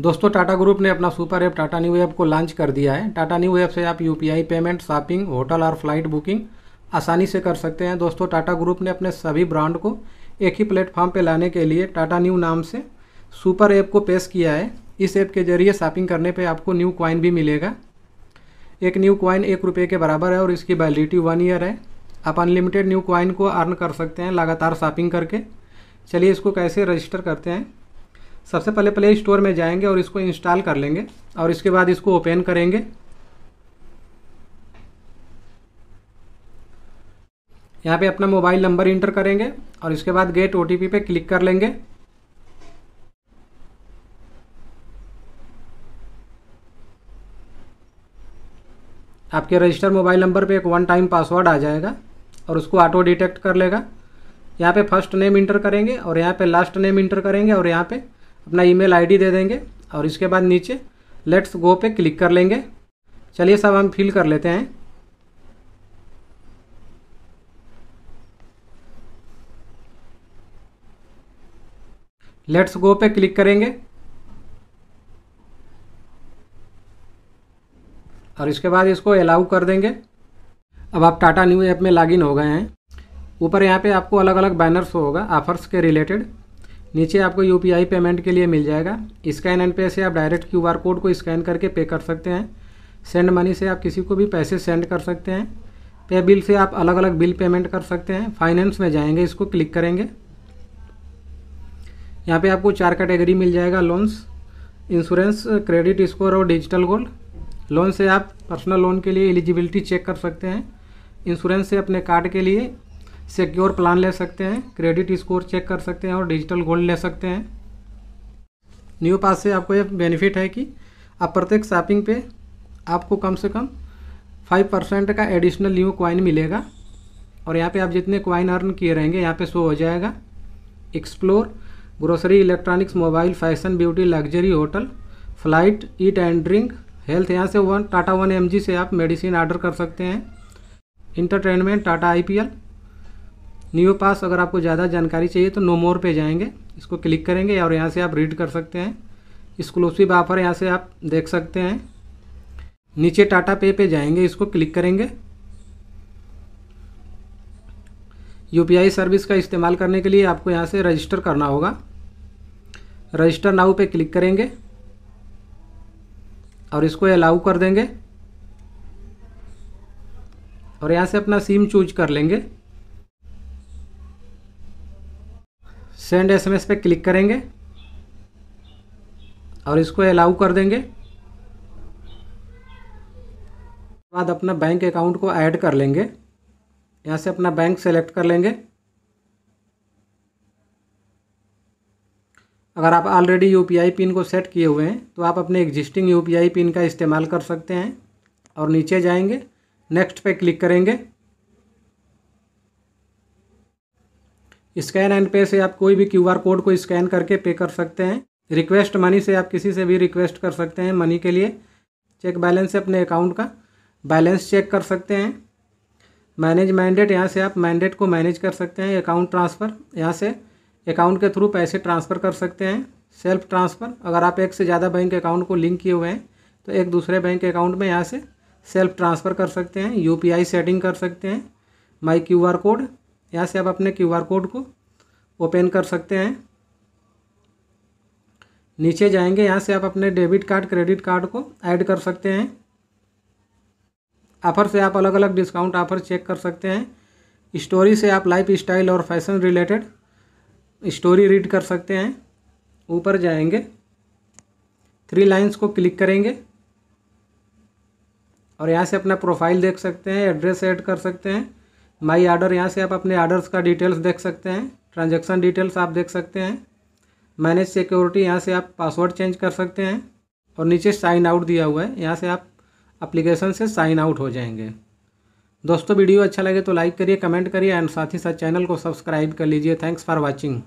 दोस्तों टाटा ग्रुप ने अपना super app Tata Neu app को लॉन्च कर दिया है टाटा न्यू ऐप से आप यूपीआई पेमेंट शॉपिंग होटल और फ्लाइट बुकिंग आसानी से कर सकते हैं दोस्तों टाटा ग्रुप ने अपने सभी ब्रांड को एक ही प्लेटफॉर्म पर लाने के लिए टाटा न्यू नाम से सुपर ऐप को पेश किया है इस ऐप के जरिए शॉपिंग करने पर आपको न्यू कॉइन भी मिलेगा एक न्यू कॉइन एक रुपये के बराबर है और इसकी वैलिडिटी वन ईयर है आप अनलिमिटेड न्यू कॉइन को अर्न कर सकते हैं लगातार शॉपिंग करके चलिए इसको कैसे रजिस्टर करते हैं सबसे पहले प्ले स्टोर में जाएंगे और इसको इंस्टॉल कर लेंगे और इसके बाद इसको ओपन करेंगे यहाँ पे अपना मोबाइल नंबर इंटर करेंगे और इसके बाद गेट ओ पे क्लिक कर लेंगे आपके रजिस्टर मोबाइल नंबर पे एक वन टाइम पासवर्ड आ जाएगा और उसको ऑटो डिटेक्ट कर लेगा यहाँ पे फर्स्ट नेम इंटर करेंगे और यहाँ पे लास्ट नेम इंटर करेंगे और यहाँ पे अपना ईमेल आईडी दे देंगे और इसके बाद नीचे लेट्स गो पे क्लिक कर लेंगे चलिए सब हम फिल कर लेते हैं लेट्स गो पे क्लिक करेंगे और इसके बाद इसको अलाउ कर देंगे अब आप टाटा न्यू ऐप में लॉगिन हो गए हैं ऊपर यहाँ पे आपको अलग अलग बैनर्स होगा ऑफर्स के रिलेटेड नीचे आपको यू पेमेंट के लिए मिल जाएगा स्कैन एंड पे से आप डायरेक्ट क्यू कोड को स्कैन करके पे कर सकते हैं सेंड मनी से आप किसी को भी पैसे सेंड कर सकते हैं पे बिल से आप अलग अलग बिल पेमेंट कर सकते हैं फाइनेंस में जाएंगे इसको क्लिक करेंगे यहाँ पे आपको चार कैटेगरी मिल जाएगा लोन्स इंश्योरेंस क्रेडिट स्कोर और डिजिटल गोल्ड लोन से आप पर्सनल लोन के लिए एलिजिबिलिटी चेक कर सकते हैं इंश्योरेंस से अपने कार्ड के लिए सिक्योर प्लान ले सकते हैं क्रेडिट स्कोर चेक कर सकते हैं और डिजिटल गोल्ड ले सकते हैं न्यू पास से आपको ये बेनिफिट है कि आप प्रत्येक शॉपिंग पे आपको कम से कम फाइव परसेंट का एडिशनल न्यू क्वाइन मिलेगा और यहाँ पे आप जितने क्वाइन अर्न किए रहेंगे यहाँ पे शो हो जाएगा explore grocery electronics mobile fashion beauty luxury hotel flight eat and drink health यहाँ से वन टाटा वन एम से आप मेडिसिन ऑर्डर कर सकते हैं इंटरटेनमेंट टाटा आई न्यू पास अगर आपको ज़्यादा जानकारी चाहिए तो नो मोर पे जाएंगे इसको क्लिक करेंगे और यहाँ से आप रीड कर सकते हैं एक्सक्लूसिव ऑफर यहाँ से आप देख सकते हैं नीचे टाटा पे पे जाएंगे इसको क्लिक करेंगे यूपीआई सर्विस का इस्तेमाल करने के लिए आपको यहाँ से रजिस्टर करना होगा रजिस्टर नाउ पे क्लिक करेंगे और इसको अलाउ कर देंगे और यहाँ से अपना सिम चूज कर लेंगे सेंड एसएमएस पे क्लिक करेंगे और इसको अलाउ कर देंगे बाद अपना बैंक अकाउंट को ऐड कर लेंगे यहाँ से अपना बैंक सेलेक्ट कर लेंगे अगर आप ऑलरेडी यू पिन को सेट किए हुए हैं तो आप अपने एग्जिस्टिंग यू पिन का इस्तेमाल कर सकते हैं और नीचे जाएंगे नेक्स्ट पे क्लिक करेंगे स्कैन एंड पे से आप कोई भी क्यू कोड को स्कैन करके पे कर सकते हैं रिक्वेस्ट मनी से आप किसी से भी रिक्वेस्ट कर सकते हैं मनी के लिए चेक बैलेंस से अपने अकाउंट का बैलेंस चेक कर सकते हैं मैनेज मैंडेट यहाँ से आप मैंडेट को मैनेज कर सकते हैं अकाउंट ट्रांसफ़र यहाँ से अकाउंट के थ्रू पैसे ट्रांसफ़र कर सकते हैं सेल्फ ट्रांसफ़र अगर आप एक से ज़्यादा बैंक अकाउंट को लिंक किए हुए हैं तो एक दूसरे बैंक अकाउंट में यहाँ से सेल्फ ट्रांसफ़र कर सकते हैं यूपीआई सेटिंग कर सकते हैं माई क्यूआर कोड यहाँ से आप अपने क्यू आर कोड को ओपन कर सकते हैं नीचे जाएंगे यहाँ से आप अपने डेबिट कार्ड क्रेडिट कार्ड को ऐड कर सकते हैं ऑफर से आप अलग अलग डिस्काउंट ऑफर चेक कर सकते हैं स्टोरी से आप लाइफ स्टाइल और फैशन रिलेटेड स्टोरी रीड कर सकते हैं ऊपर जाएंगे थ्री लाइंस को क्लिक करेंगे और यहाँ से अपना प्रोफाइल देख सकते हैं एड्रेस ऐड कर सकते हैं माई आर्डर यहाँ से आप अपने आर्डर्स का डिटेल्स देख सकते हैं ट्रांजेक्शन डिटेल्स आप देख सकते हैं मैनेज सिक्योरिटी यहाँ से आप पासवर्ड चेंज कर सकते हैं और नीचे साइन आउट दिया हुआ है यहाँ से आप अप्लीकेशन से साइन आउट हो जाएंगे दोस्तों वीडियो अच्छा लगे तो लाइक करिए कमेंट करिए एंड साथ ही साथ चैनल को सब्सक्राइब कर लीजिए थैंक्स फॉर वॉचिंग